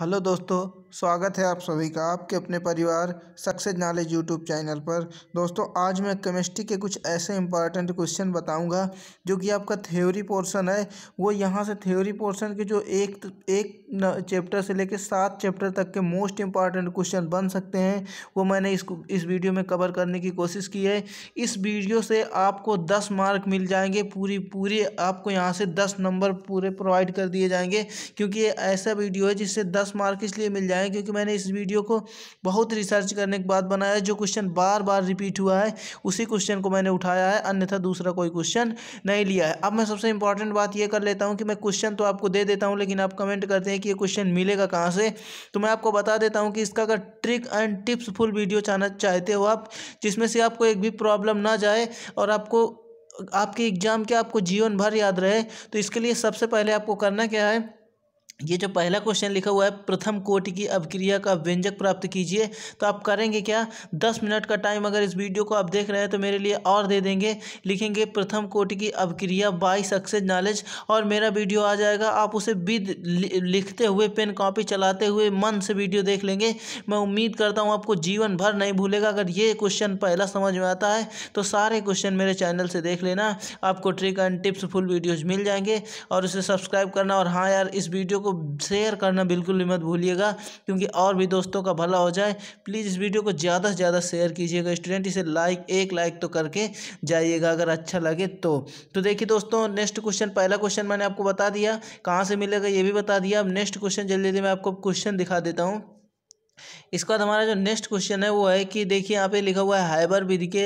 hello दोस्तों स्वागत है आप सभी का आपके अपने परिवार सक्सेस नॉलेज यूट्यूब चैनल पर दोस्तों आज मैं केमिस्ट्री के कुछ ऐसे इंपॉर्टेंट क्वेश्चन बताऊंगा जो कि आपका थ्योरी पोर्शन है वो यहाँ से थ्योरी पोर्शन के जो एक एक चैप्टर से लेकर सात चैप्टर तक के मोस्ट इंपॉर्टेंट क्वेश्चन बन सकते हैं वो मैंने इस इस वीडियो में कवर करने की कोशिश की है इस वीडियो से आपको दस मार्क मिल जाएंगे पूरी पूरी आपको यहाँ से दस नंबर पूरे प्रोवाइड कर दिए जाएंगे क्योंकि ये ऐसा वीडियो है जिससे दस प्लस मार्क इसलिए मिल जाए क्योंकि मैंने इस वीडियो को बहुत रिसर्च करने के बाद बनाया है जो क्वेश्चन बार बार रिपीट हुआ है उसी क्वेश्चन को मैंने उठाया है अन्यथा दूसरा कोई क्वेश्चन नहीं लिया है अब मैं सबसे इंपॉर्टेंट बात यह कर लेता हूँ कि मैं क्वेश्चन तो आपको दे देता हूँ लेकिन आप कमेंट करते हैं कि ये क्वेश्चन मिलेगा कहाँ से तो मैं आपको बता देता हूँ कि इसका अगर trick and tips full video चाहना चाहते हो आप जिसमें से आपको एक भी प्रॉब्लम ना जाए और आपको आपके एग्ज़ाम के आपको जीवन भर याद रहे तो इसके लिए सबसे पहले आपको करना क्या है ये जो पहला क्वेश्चन लिखा हुआ है प्रथम कोटि की अभिक्रिया का व्यंजक प्राप्त कीजिए तो आप करेंगे क्या दस मिनट का टाइम अगर इस वीडियो को आप देख रहे हैं तो मेरे लिए और दे देंगे लिखेंगे प्रथम कोटि की अभिक्रिया बाई सक्सेस नॉलेज और मेरा वीडियो आ जाएगा आप उसे विद लिखते हुए पेन कॉपी चलाते हुए मन से वीडियो देख लेंगे मैं उम्मीद करता हूँ आपको जीवन भर नहीं भूलेगा अगर ये क्वेश्चन पहला समझ में आता है तो सारे क्वेश्चन मेरे चैनल से देख लेना आपको trick and tips full videos मिल जाएंगे और उसे सब्सक्राइब करना और हाँ यार इस वीडियो को को शेयर करना बिल्कुल भी मत भूलिएगा क्योंकि और भी दोस्तों का भला हो जाए प्लीज़ इस वीडियो को ज़्यादा से ज़्यादा शेयर कीजिएगा स्टूडेंट इसे लाइक एक लाइक तो करके जाइएगा अगर अच्छा लगे तो तो देखिए दोस्तों नेक्स्ट क्वेश्चन पहला क्वेश्चन मैंने आपको बता दिया कहाँ से मिलेगा ये भी बता दिया अब नेक्स्ट क्वेश्चन जल्दी जल्दी मैं आपको क्वेश्चन दिखा देता हूँ इसके बाद हमारा जो नेक्स्ट क्वेश्चन है वो है कि देखिए यहाँ पे लिखा हुआ है हाइबर विधि के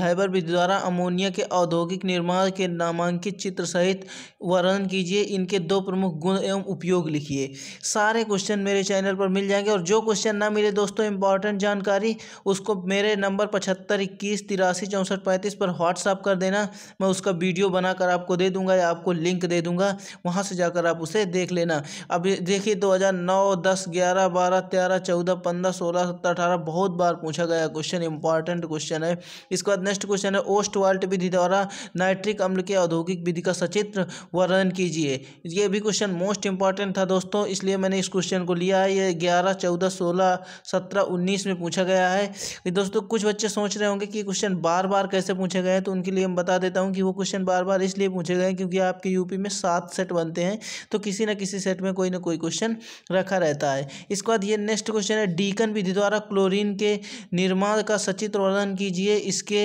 हाइबर विधि द्वारा अमोनिया के औद्योगिक निर्माण के नामांकित चित्र सहित वर्णन कीजिए इनके दो प्रमुख गुण एवं उपयोग लिखिए सारे क्वेश्चन मेरे चैनल पर मिल जाएंगे और जो क्वेश्चन ना मिले दोस्तों इंपॉर्टेंट जानकारी उसको मेरे नंबर पचहत्तर इक्कीस तिरासी चौंसठ पैंतीस पर व्हाट्सअप कर देना मैं उसका वीडियो बनाकर आपको दे दूंगा या आपको लिंक दे दूंगा वहाँ से जाकर आप उसे देख लेना अब देखिए दो हज़ार नौ दस ग्यारह बारह तेरह चौदह पंद्रह सोलह सत्रह अठारह बहुत बार पूछा गया क्वेश्चन इंपॉर्टेंट क्वेश्चन है इसके बाद नेक्स्ट क्वेश्चन है ओस्ट वाल्ट विधि द्वारा नाइट्रिक अम्ल के औद्योगिक विधि का सचित्र वर्णन कीजिए ये भी क्वेश्चन मोस्ट इंपॉर्टेंट था दोस्तों इसलिए मैंने इस क्वेश्चन को लिया है ये ग्यारह चौदह सोलह सत्रह उन्नीस में पूछा गया है दोस्तों कुछ बच्चे सोच रहे होंगे कि क्वेश्चन बार बार कैसे पूछे गए हैं तो उनके लिए मैं बता देता हूँ कि वो क्वेश्चन बार बार इसलिए पूछे गए क्योंकि आपके यूपी में सात सेट बनते हैं तो किसी ना किसी सेट में कोई ना कोई क्वेश्चन रखा रहता है इसके बाद ये नेक्स्ट क्वेश्चन है डीकन विधि द्वारा क्लोरीन के निर्माण का सचित्र वर्णन कीजिए इसके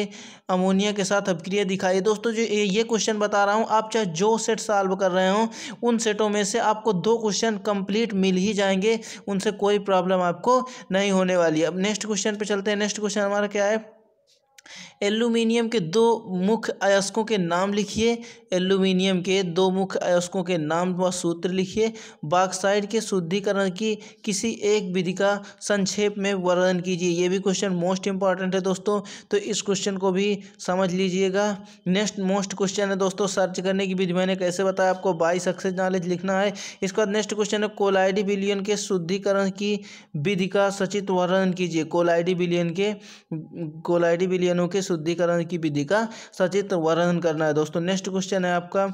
अमोनिया के साथ अभिक्रिया दिखाइए दोस्तों जो ये क्वेश्चन बता रहा हूँ आप चाहे जो सेट सॉल्व कर रहे हो उन सेटों में से आपको दो क्वेश्चन कंप्लीट मिल ही जाएंगे उनसे कोई प्रॉब्लम आपको नहीं होने वाली अब नेक्स्ट क्वेश्चन पर चलते हैं नेक्स्ट क्वेश्चन हमारा क्या है एल्यूमिनियम के दो मुख्य अयस्कों के नाम लिखिए एल्यूमिनियम के दो मुख्य अयस्कों के नाम व सूत्र लिखिए बाक्साइड के शुद्धिकरण की किसी एक विधि का संक्षेप में वर्णन कीजिए यह भी क्वेश्चन मोस्ट इंपॉर्टेंट है दोस्तों तो इस क्वेश्चन को भी समझ लीजिएगा नेक्स्ट मोस्ट क्वेश्चन है दोस्तों सर्च करने की विधि मैंने कैसे बताया आपको बाई सक्सेस नॉलेज लिखना है इसके बाद नेक्स्ट क्वेश्चन है कोलाइडी बिलियन के शुद्धिकरण की विधि का सचित वर्णन कीजिए कोलाइडी बिलियन के कोलाइडी बिलियनों के शुद्धिकरण की विधि का सचित्र वर्णन करना है दोस्तों नेक्स्ट क्वेश्चन है आपका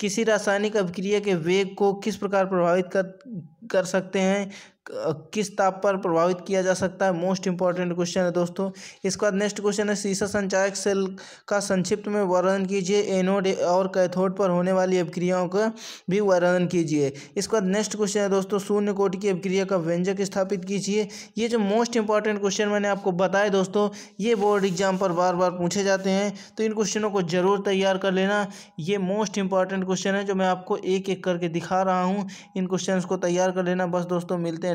किसी रासायनिक अभिक्रिया के वेग को किस प्रकार प्रभावित कर कर सकते हैं किस ताप पर प्रभावित किया जा सकता है मोस्ट इंपॉर्टेंट क्वेश्चन है दोस्तों इसके बाद नेक्स्ट क्वेश्चन है सीसा संचायक सेल का संक्षिप्त में वर्णन कीजिए एनोड और कैथोड पर होने वाली अभिक्रियाओं का भी वर्णन कीजिए इसके बाद नेक्स्ट क्वेश्चन है दोस्तों शून्य कोटि की अभिक्रिया का व्यंजक स्थापित कीजिए ये जो मोस्ट इंपॉर्टेंट क्वेश्चन मैंने आपको बताया दोस्तों ये बोर्ड एग्जाम पर बार बार पूछे जाते हैं तो इन क्वेश्चनों को ज़रूर तैयार कर लेना ये मोस्ट इंपॉर्टेंट क्वेश्चन है जो मैं आपको एक एक करके दिखा रहा हूँ इन क्वेश्चन को तैयार कर लेना बस दोस्तों मिलते हैं